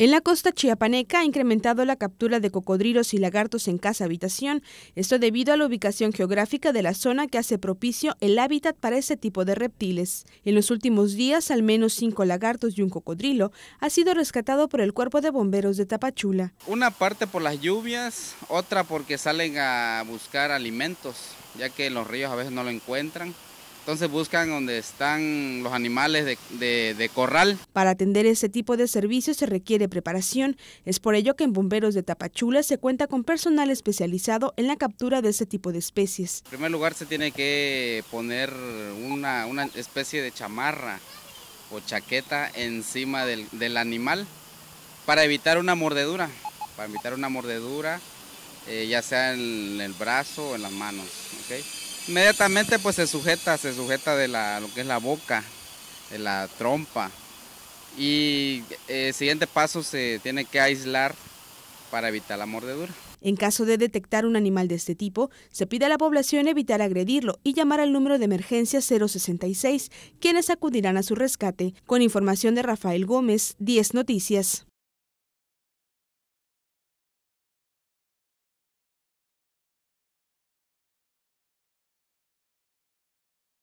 En la costa chiapaneca ha incrementado la captura de cocodrilos y lagartos en casa habitación, esto debido a la ubicación geográfica de la zona que hace propicio el hábitat para ese tipo de reptiles. En los últimos días, al menos cinco lagartos y un cocodrilo ha sido rescatado por el cuerpo de bomberos de Tapachula. Una parte por las lluvias, otra porque salen a buscar alimentos, ya que los ríos a veces no lo encuentran entonces buscan donde están los animales de, corral. Para atender ese tipo de servicios se requiere preparación. Es por ello que en Bomberos de Tapachula se cuenta con personal especializado en la captura de ese tipo de especies. En primer lugar se tiene que poner una, especie de chamarra o chaqueta encima del, animal para evitar una mordedura, para evitar una mordedura, eh, ya sea en el brazo o en las manos. Inmediatamente pues se sujeta, se sujeta de la, lo que es la boca, de la trompa. Y eh, el siguiente paso se tiene que aislar para evitar la mordedura. En caso de detectar un animal de este tipo, se pide a la población evitar agredirlo y llamar al número de emergencia 066, quienes acudirán a su rescate. Con información de Rafael Gómez, 10 Noticias.